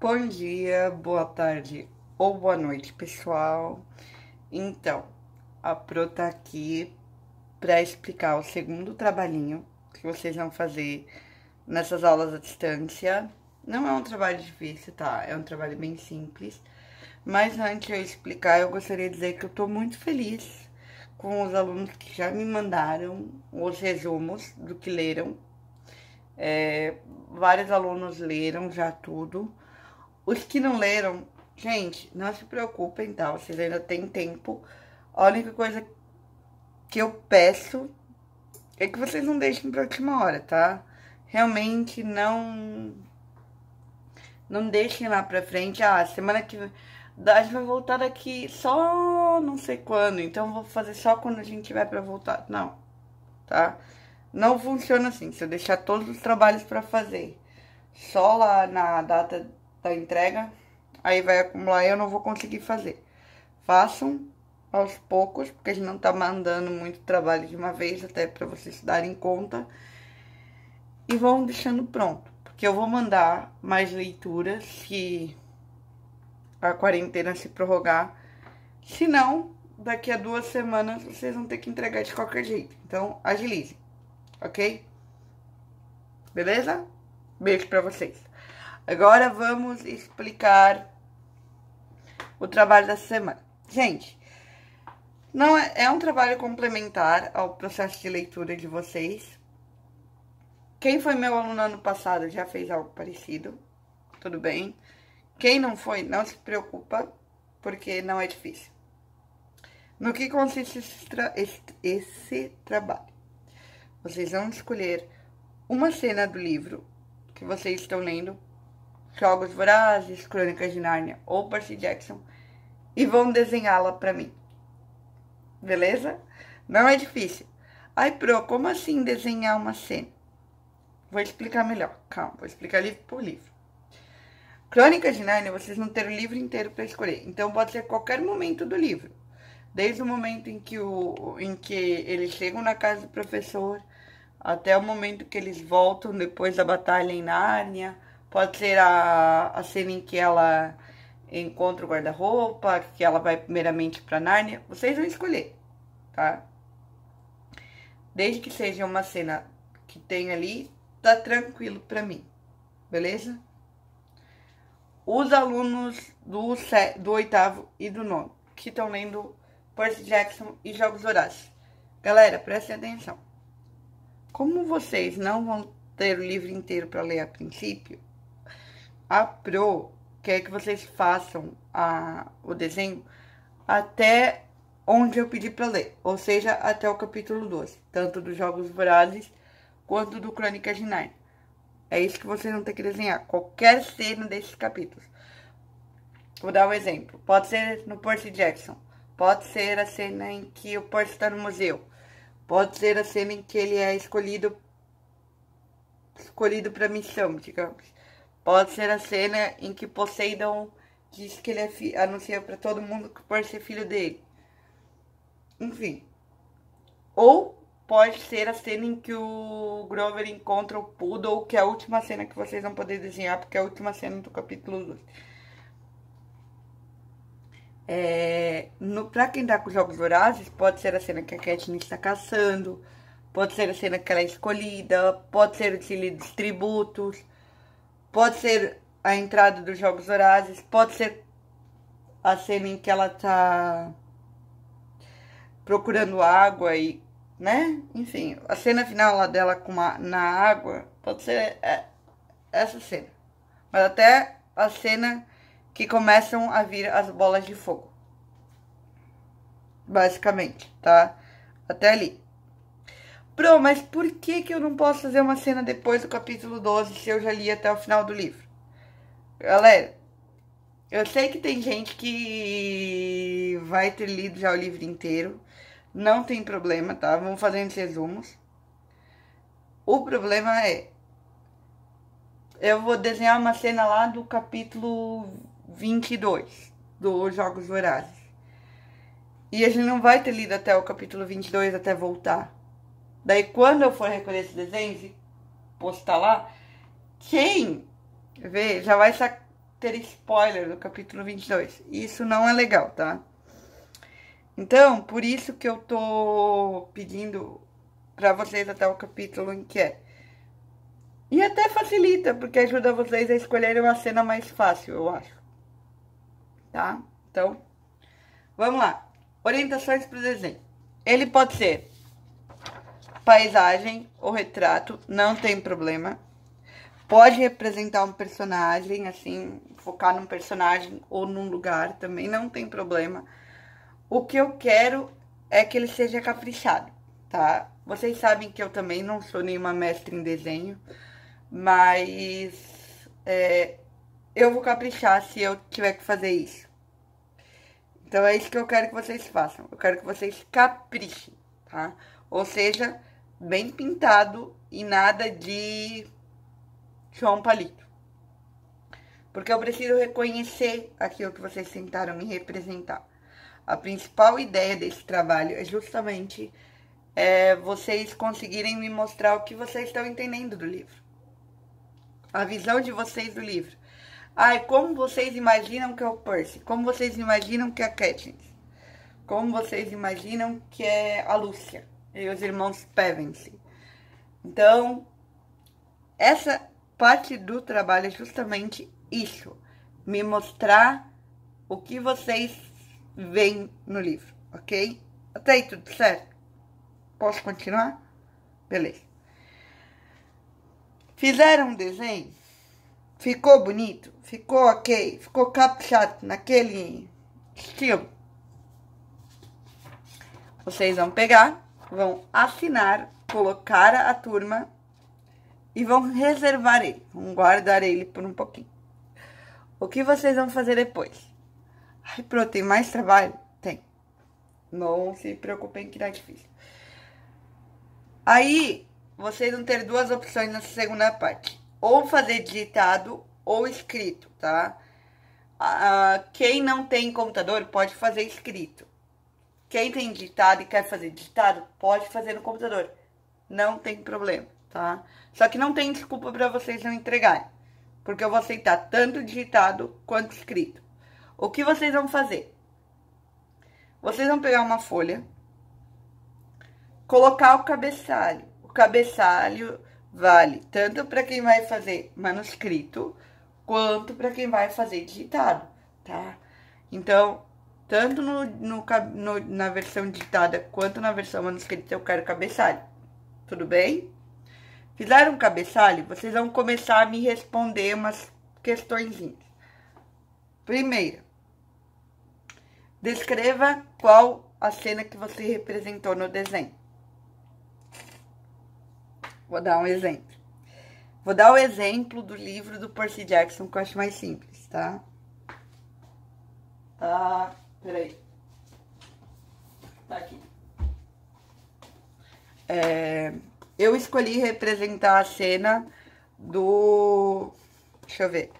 Bom dia, boa tarde ou boa noite, pessoal. Então, a Pro tá aqui para explicar o segundo trabalhinho que vocês vão fazer nessas aulas à distância. Não é um trabalho difícil, tá? É um trabalho bem simples. Mas antes de eu explicar, eu gostaria de dizer que eu tô muito feliz com os alunos que já me mandaram os resumos do que leram. É, vários alunos leram já tudo os que não leram, gente, não se preocupem, tá? Vocês ainda têm tempo. A única coisa que eu peço é que vocês não deixem pra última hora, tá? Realmente não. Não deixem lá pra frente. Ah, semana que vem. A gente vai voltar daqui só não sei quando. Então vou fazer só quando a gente tiver pra voltar. Não, tá? Não funciona assim. Se eu deixar todos os trabalhos pra fazer só lá na data da entrega, aí vai acumular e eu não vou conseguir fazer. Façam aos poucos, porque a gente não tá mandando muito trabalho de uma vez, até para vocês se darem conta. E vão deixando pronto, porque eu vou mandar mais leituras se a quarentena se prorrogar. Se não, daqui a duas semanas vocês vão ter que entregar de qualquer jeito. Então, agilize, ok? Beleza? Beijo pra vocês. Agora vamos explicar o trabalho da semana. Gente, não é, é um trabalho complementar ao processo de leitura de vocês. Quem foi meu aluno ano passado já fez algo parecido, tudo bem. Quem não foi, não se preocupa, porque não é difícil. No que consiste esse, tra esse, esse trabalho? Vocês vão escolher uma cena do livro que vocês estão lendo Jogos Vorazes, Crônicas de Nárnia ou Percy Jackson e vão desenhá-la para mim. Beleza? Não é difícil. Ai, Pro, como assim desenhar uma cena? Vou explicar melhor. Calma, vou explicar livro por livro. Crônicas de Nárnia, vocês vão ter o livro inteiro para escolher. Então, pode ser qualquer momento do livro. Desde o momento em que, o, em que eles chegam na casa do professor, até o momento que eles voltam depois da batalha em Nárnia, Pode ser a, a cena em que ela encontra o guarda-roupa, que ela vai primeiramente para Nárnia. Vocês vão escolher, tá? Desde que seja uma cena que tem ali, tá tranquilo para mim, beleza? Os alunos do, do oitavo e do nono, que estão lendo Percy Jackson e Jogos Vorazes. Galera, prestem atenção. Como vocês não vão ter o livro inteiro para ler a princípio, a Pro quer é que vocês façam a, o desenho até onde eu pedi para ler, ou seja, até o capítulo 12, tanto dos Jogos Vorazes quanto do Crônica de Narnia. É isso que vocês vão ter que desenhar, qualquer cena desses capítulos. Vou dar um exemplo, pode ser no Percy Jackson, pode ser a cena em que o Percy está no museu, pode ser a cena em que ele é escolhido escolhido para missão, digamos. Pode ser a cena em que Poseidon diz que ele é fi... anuncia para todo mundo que pode ser filho dele. Enfim. Ou pode ser a cena em que o Grover encontra o Poodle, que é a última cena que vocês vão poder desenhar, porque é a última cena do capítulo 2. É, no, pra quem tá com os jogos vorazes, pode ser a cena que a Katniss está caçando, pode ser a cena que ela é escolhida, pode ser o desfile dos tributos, Pode ser a entrada dos Jogos Horazes, pode ser a cena em que ela tá procurando água e, né? Enfim, a cena final lá dela com uma, na água pode ser é, essa cena. Mas até a cena que começam a vir as bolas de fogo. Basicamente, tá? Até ali. Pro, mas por que, que eu não posso fazer uma cena depois do capítulo 12 se eu já li até o final do livro? Galera, eu sei que tem gente que vai ter lido já o livro inteiro. Não tem problema, tá? Vamos fazendo resumos. O problema é. Eu vou desenhar uma cena lá do capítulo 22 dos Jogos Vorazes. E a gente não vai ter lido até o capítulo 22 até voltar. Daí quando eu for recolher esses desenhos e postar lá, quem vê já vai ter spoiler do capítulo 22. Isso não é legal, tá? Então, por isso que eu tô pedindo para vocês até o capítulo em que é. E até facilita, porque ajuda vocês a escolherem uma cena mais fácil, eu acho. Tá? Então, vamos lá. Orientações para o desenho. Ele pode ser paisagem ou retrato, não tem problema. Pode representar um personagem, assim, focar num personagem ou num lugar também, não tem problema. O que eu quero é que ele seja caprichado, tá? Vocês sabem que eu também não sou nenhuma mestre em desenho, mas é, eu vou caprichar se eu tiver que fazer isso. Então é isso que eu quero que vocês façam. Eu quero que vocês caprichem, tá? Ou seja, bem pintado e nada de chão palito. Porque eu preciso reconhecer aquilo que vocês tentaram me representar. A principal ideia desse trabalho é justamente é, vocês conseguirem me mostrar o que vocês estão entendendo do livro. A visão de vocês do livro. Ai, como vocês imaginam que é o Percy? Como vocês imaginam que é a Katniss? Como vocês imaginam que é a Lúcia? e os irmãos Pevensey. Então, essa parte do trabalho é justamente isso, me mostrar o que vocês veem no livro, ok? Até aí tudo certo? Posso continuar? Beleza. Fizeram um desenho, ficou bonito, ficou ok, ficou caprichado naquele estilo. Vocês vão pegar vão assinar, colocar a turma e vão reservar ele, vão guardar ele por um pouquinho. O que vocês vão fazer depois? Ai, pronto, tem mais trabalho? Tem. Não se preocupem que não tá é difícil. Aí, vocês vão ter duas opções nessa segunda parte. Ou fazer digitado ou escrito, tá? Ah, quem não tem computador pode fazer escrito. Quem tem ditado e quer fazer ditado, pode fazer no computador. Não tem problema, tá? Só que não tem desculpa para vocês não entregarem. Porque eu vou aceitar tanto digitado quanto escrito. O que vocês vão fazer? Vocês vão pegar uma folha, colocar o cabeçalho. O cabeçalho vale tanto para quem vai fazer manuscrito quanto para quem vai fazer digitado, tá? Então, tanto no, no, no, na versão ditada quanto na versão manuscrita eu quero cabeçalho. Tudo bem? Fizeram um cabeçalho, vocês vão começar a me responder umas questõezinhas. Primeira, descreva qual a cena que você representou no desenho. Vou dar um exemplo. Vou dar o exemplo do livro do Percy Jackson, que eu acho mais simples, tá? Tá... Peraí. Tá aqui. É, eu escolhi representar a cena do... Deixa eu ver.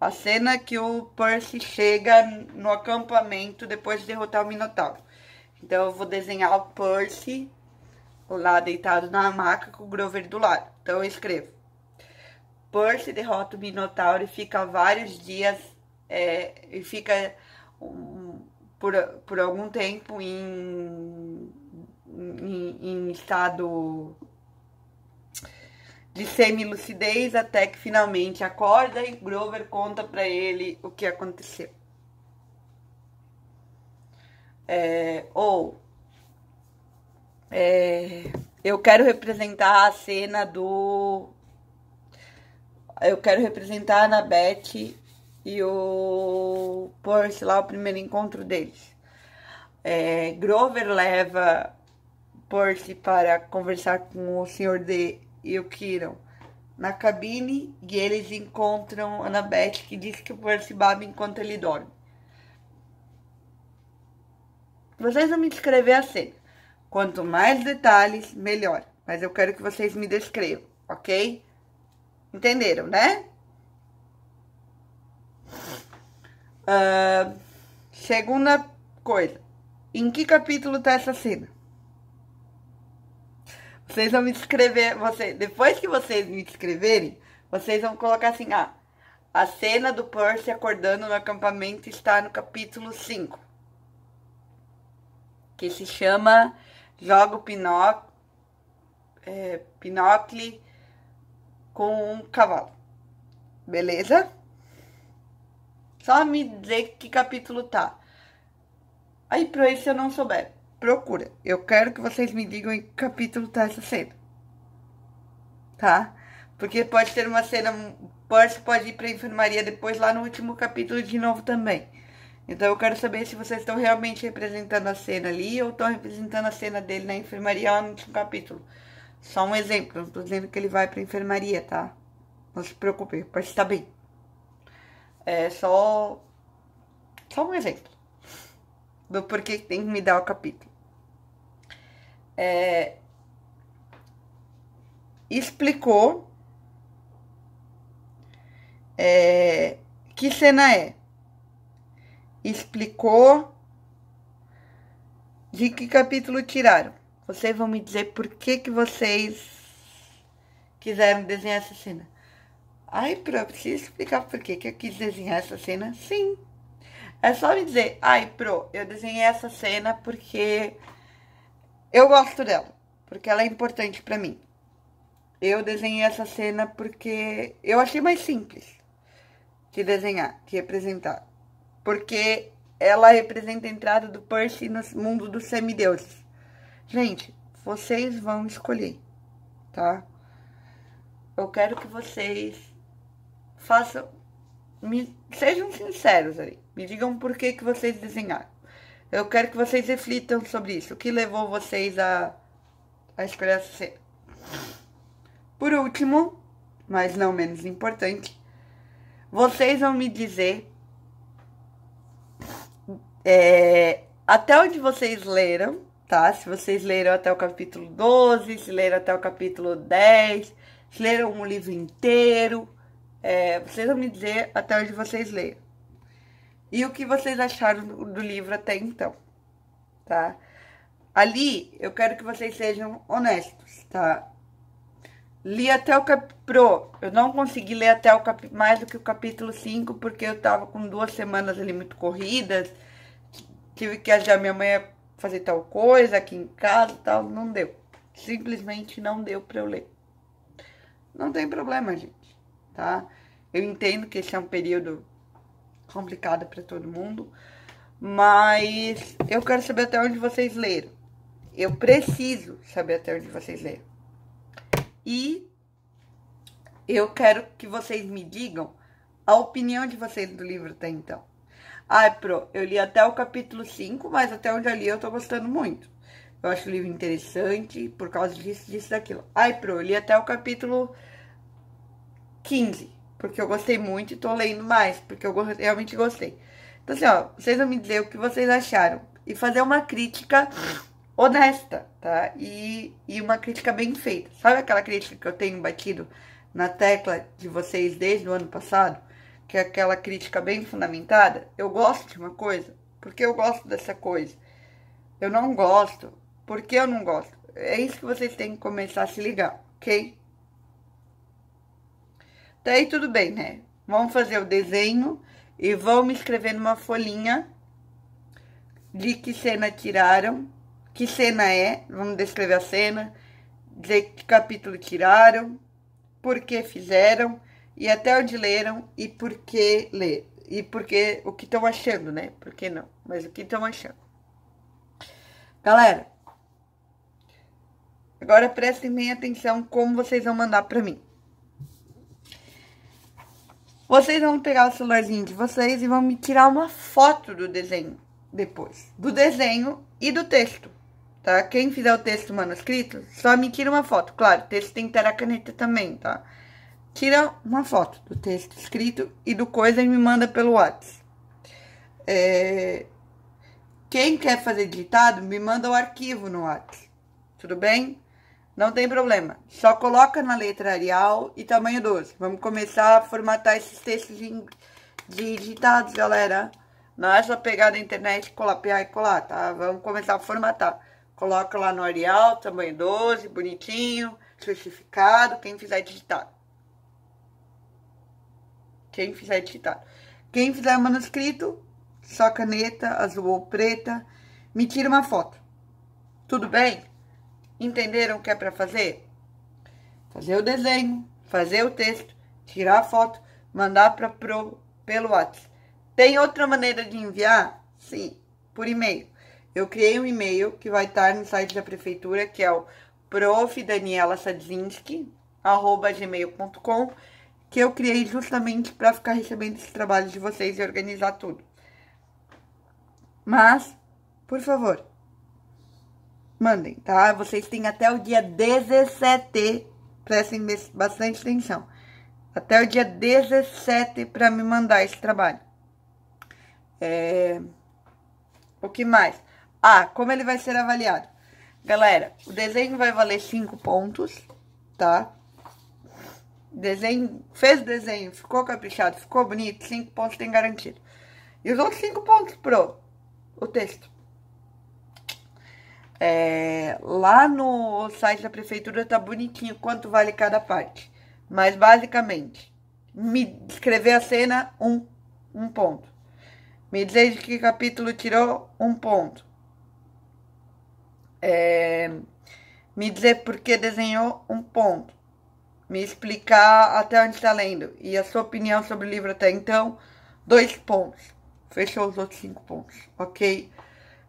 A cena que o Percy chega no acampamento depois de derrotar o Minotauro. Então, eu vou desenhar o Percy lá deitado na maca com o Grover do lado. Então, eu escrevo. Percy derrota o Minotauro e fica vários dias... É, e fica por, por algum tempo em, em, em estado de semi-lucidez até que finalmente acorda e Grover conta para ele o que aconteceu. É, ou é, eu quero representar a cena do. Eu quero representar a Anabete e o Percy lá, o primeiro encontro deles. É, Grover leva Percy para conversar com o senhor D e o Kiron na cabine e eles encontram Annabeth que diz que o Percy babe enquanto ele dorme. Vocês vão me descrever a cena. Quanto mais detalhes, melhor. Mas eu quero que vocês me descrevam, ok? Entenderam, né? Uh, segunda coisa. Em que capítulo tá essa cena? Vocês vão me escrever, você, depois que vocês me escreverem, vocês vão colocar assim, ah, a cena do Percy acordando no acampamento está no capítulo 5. Que se chama Jogo Pinoc é, eh, Pinocle com um cavalo. Beleza? Só me dizer que capítulo tá. Aí, pra isso, se eu não souber, procura. Eu quero que vocês me digam em que capítulo tá essa cena. Tá? Porque pode ser uma cena. Pode, pode ir pra enfermaria depois lá no último capítulo de novo também. Então eu quero saber se vocês estão realmente representando a cena ali ou estão representando a cena dele na enfermaria lá no último capítulo. Só um exemplo, não tô dizendo que ele vai pra enfermaria, tá? Não se preocupe, pode estar bem. É só. Só um exemplo do porquê que tem que me dar o capítulo. É, explicou é, que cena é. Explicou de que capítulo tiraram. Vocês vão me dizer por que, que vocês quiseram desenhar essa cena. Ai, Pro, preciso explicar por que eu quis desenhar essa cena? Sim. É só me dizer, ai, Pro, eu desenhei essa cena porque eu gosto dela, porque ela é importante para mim. Eu desenhei essa cena porque eu achei mais simples de desenhar, de representar. Porque ela representa a entrada do Percy no mundo dos semideuses. Gente, vocês vão escolher, tá? Eu quero que vocês façam, me, sejam sinceros aí, me digam por que, que vocês desenharam. Eu quero que vocês reflitam sobre isso, o que levou vocês a, a escolher essa cena. Por último, mas não menos importante, vocês vão me dizer é, até onde vocês leram, tá? Se vocês leram até o capítulo 12, se leram até o capítulo 10, se leram um livro inteiro, é, vocês vão me dizer até onde vocês leram. E o que vocês acharam do, livro até então, tá? Ali, eu quero que vocês sejam honestos, tá? Li até o capítulo... Eu não consegui ler até o cap... mais do que o capítulo 5, porque eu tava com duas semanas ali muito corridas. Tive que ajudar minha mãe a fazer tal coisa aqui em casa tal. Não deu. Simplesmente não deu pra eu ler. Não tem problema, gente tá? Eu entendo que esse é um período complicado para todo mundo, mas eu quero saber até onde vocês leram. Eu preciso saber até onde vocês leram. E eu quero que vocês me digam a opinião de vocês do livro até então. Ai, pro, eu li até o capítulo 5, mas até onde eu li eu tô gostando muito. Eu acho o livro interessante por causa disso, disso, daquilo. Ai, pro, eu li até o capítulo 15, porque eu gostei muito e tô lendo mais, porque eu realmente gostei. Então, assim, ó, vocês vão me dizer o que vocês acharam e fazer uma crítica honesta, tá? E, e uma crítica bem feita. Sabe aquela crítica que eu tenho batido na tecla de vocês desde o ano passado? Que é aquela crítica bem fundamentada? Eu gosto de uma coisa porque eu gosto dessa coisa. Eu não gosto porque eu não gosto. É isso que vocês têm que começar a se ligar, ok? Até aí tudo bem, né? Vamos fazer o desenho e vão me escrever numa folhinha de que cena tiraram, que cena é, vamos descrever a cena, dizer que capítulo tiraram, por que fizeram e até onde leram e por que ler e por que o que estão achando, né? Por que não? Mas o que estão achando. Galera, agora prestem bem atenção como vocês vão mandar para mim. Vocês vão pegar o celularzinho de vocês e vão me tirar uma foto do desenho depois. Do desenho e do texto, tá? Quem fizer o texto manuscrito, só me tira uma foto. Claro, o texto tem que ter a caneta também, tá? Tira uma foto do texto escrito e do coisa e me manda pelo WhatsApp. É... Quem quer fazer digitado, me manda o arquivo no WhatsApp. Tudo bem? Não tem problema, só coloca na letra Arial e tamanho 12. Vamos começar a formatar esses textos digitados, galera. Não é só pegar da internet, colapear e colar, tá? Vamos começar a formatar. Coloca lá no Arial, tamanho 12, bonitinho, especificado, quem fizer digitado. Quem fizer digitado. Quem fizer manuscrito, só caneta, azul ou preta, me tira uma foto. Tudo bem? Entenderam o que é para fazer? Fazer o desenho, fazer o texto, tirar a foto, mandar para pro, pelo WhatsApp. Tem outra maneira de enviar? Sim, por e-mail. Eu criei um e-mail que vai estar no site da prefeitura, que é o profdanielasadzinski@gmail.com, que eu criei justamente para ficar recebendo esse trabalho de vocês e organizar tudo. Mas, por favor, Mandem, tá? Vocês têm até o dia 17, prestem bastante atenção. Até o dia 17 para me mandar esse trabalho. É... O que mais? Ah, como ele vai ser avaliado? Galera, o desenho vai valer 5 pontos, tá? Desenho, fez o desenho, ficou caprichado, ficou bonito, 5 pontos tem garantido. E os outros 5 pontos pro o texto. É, lá no site da prefeitura tá bonitinho quanto vale cada parte. Mas basicamente, me descrever a cena, um, um ponto. Me dizer de que capítulo tirou, um ponto. É, me dizer por que desenhou, um ponto. Me explicar até onde está lendo. E a sua opinião sobre o livro até então, dois pontos. Fechou os outros cinco pontos, ok?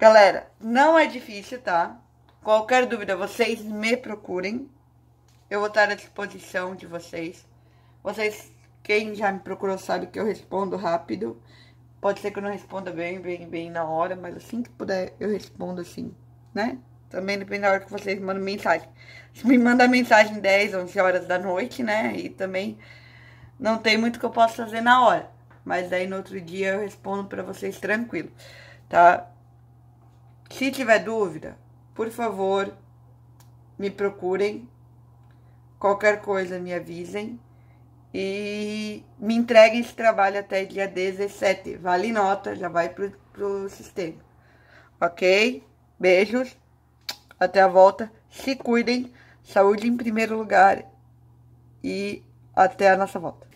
Galera, não é difícil, tá? Qualquer dúvida, vocês me procurem. Eu vou estar à disposição de vocês. Vocês, quem já me procurou sabe que eu respondo rápido. Pode ser que eu não responda bem, bem, bem na hora, mas assim que puder, eu respondo assim, né? Também depende da hora que vocês mandam mensagem. Se me manda mensagem 10, 11 horas da noite, né? E também não tem muito que eu possa fazer na hora. Mas aí no outro dia eu respondo para vocês tranquilo, tá? Se tiver dúvida, por favor, me procurem. Qualquer coisa me avisem. E me entreguem esse trabalho até dia 17. Vale nota, já vai pro, pro sistema. Ok? Beijos. Até a volta. Se cuidem. Saúde em primeiro lugar. E até a nossa volta.